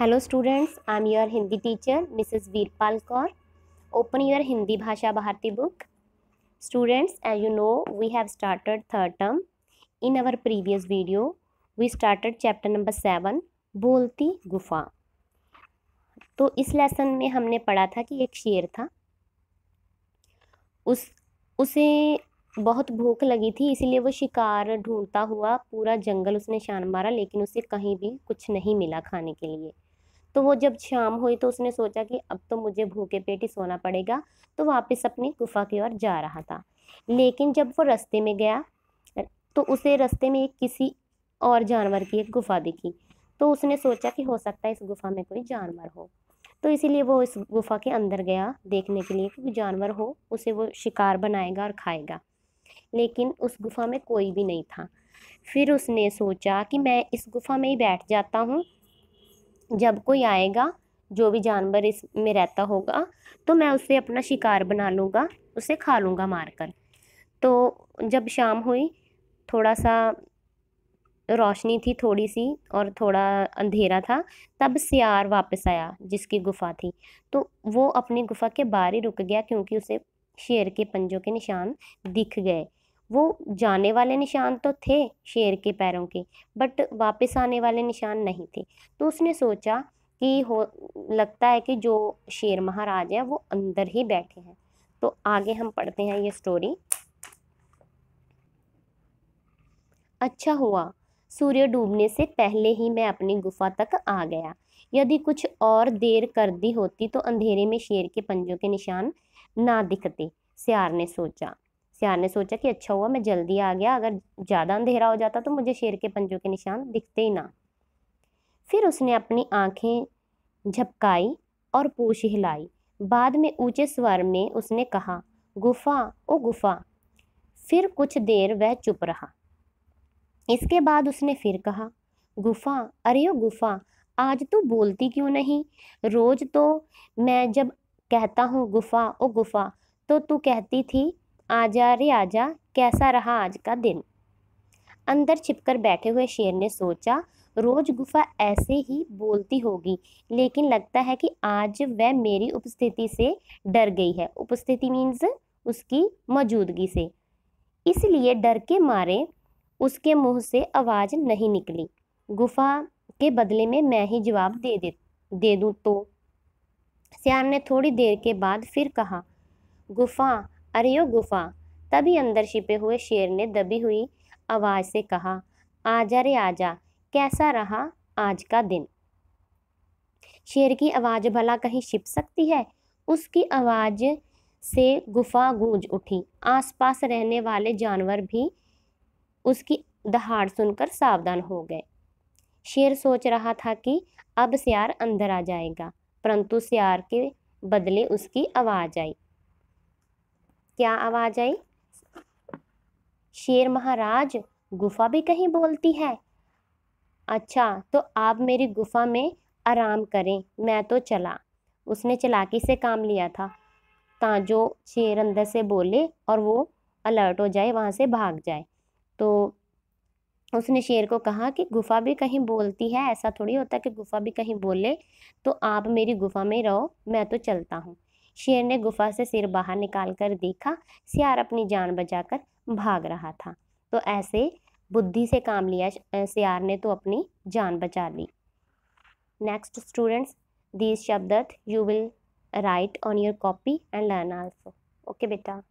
hello students I am your Hindi teacher Mrs Veerpal Kaur open your Hindi Bhasha Bharati book students as you know we have started third term in our previous video we started chapter number seven Bolti Gufa तो इस lesson में हमने पढ़ा था कि एक शेर था उस उसे बहुत भूख लगी थी इसीलिए वो शिकार ढूंढता हुआ पूरा जंगल उसने शान मारा लेकिन उसे कहीं भी कुछ नहीं मिला खाने के लिए तो वो जब शाम हुई तो उसने सोचा कि अब तो मुझे भूखे पेट ही सोना पड़ेगा तो वापस अपनी गुफा की ओर जा रहा था लेकिन जब वो रास्ते में गया तो उसे रास्ते में एक किसी और जानवर की एक गुफा दिखी तो उसने सोचा कि हो सकता है इस गुफा में कोई जानवर हो तो इसीलिए वो इस गुफा के अंदर गया देखने के लिए कि जानवर हो उसे वो शिकार बनाएगा और खाएगा लेकिन उस गुफा में कोई भी नहीं था फिर उसने सोचा कि मैं इस गुफा में ही बैठ जाता हूँ जब कोई आएगा जो भी जानवर इसमें रहता होगा तो मैं उसे अपना शिकार बना लूँगा उसे खा लूँगा मार कर तो जब शाम हुई थोड़ा सा रोशनी थी थोड़ी सी और थोड़ा अंधेरा था तब सियार वापस आया जिसकी गुफा थी तो वो अपनी गुफा के बाहर ही रुक गया क्योंकि उसे शेर के पंजों के निशान दिख गए वो जाने वाले निशान तो थे शेर के पैरों के बट वापस आने वाले निशान नहीं थे तो उसने सोचा कि हो लगता है कि जो शेर महाराज है वो अंदर ही बैठे हैं तो आगे हम पढ़ते हैं ये स्टोरी अच्छा हुआ सूर्य डूबने से पहले ही मैं अपनी गुफा तक आ गया यदि कुछ और देर कर दी होती तो अंधेरे में शेर के पंजों के निशान ना दिखते सियार ने सोचा सियार ने सोचा कि अच्छा हुआ मैं जल्दी आ गया अगर ज़्यादा अंधेरा हो जाता तो मुझे शेर के पंजों के निशान दिखते ही ना फिर उसने अपनी आंखें झपकाई और पूछ हिलाई बाद में ऊंचे स्वर में उसने कहा गुफा ओ गुफा फिर कुछ देर वह चुप रहा इसके बाद उसने फिर कहा गुफा अरे ओ गुफा आज तू बोलती क्यों नहीं रोज़ तो मैं जब कहता हूँ गुफा ओ गुफा तो तू कहती थी आजा रे आजा कैसा रहा आज का दिन अंदर छिपकर बैठे हुए शेर ने सोचा रोज गुफा ऐसे ही बोलती होगी लेकिन लगता है कि आज वह मेरी उपस्थिति से डर गई है उपस्थिति मीन्स उसकी मौजूदगी से इसलिए डर के मारे उसके मुंह से आवाज़ नहीं निकली गुफा के बदले में मैं ही जवाब दे दे दे दूँ तो सियार ने थोड़ी देर के बाद फिर कहा गुफा अरे यो गुफा तभी अंदर छिपे हुए शेर ने दबी हुई आवाज़ से कहा आजा रे आजा कैसा रहा आज का दिन शेर की आवाज़ भला कहीं छिप सकती है उसकी आवाज़ से गुफा गूंज उठी आसपास रहने वाले जानवर भी उसकी दहाड़ सुनकर सावधान हो गए शेर सोच रहा था कि अब सियार अंदर आ जाएगा परंतु सियार के बदले उसकी आवाज़ आई क्या आवाज आई शेर महाराज गुफा भी कहीं बोलती है अच्छा तो आप मेरी गुफा में आराम करें मैं तो चला उसने चलाकी से काम लिया था ता जो शेर अंदर से बोले और वो अलर्ट हो जाए वहाँ से भाग जाए तो उसने शेर को कहा कि गुफा भी कहीं बोलती है ऐसा थोड़ी होता कि गुफा भी कहीं बोले तो आप मेरी गुफा में रहो मैं तो चलता हूँ शेर ने गुफा से सिर बाहर निकाल कर देखा सियार अपनी जान बचाकर भाग रहा था तो ऐसे बुद्धि से काम लिया सियार ने तो अपनी जान बचा ली नेक्स्ट स्टूडेंट्स दिस शब्द you will write on your copy and learn also okay बेटा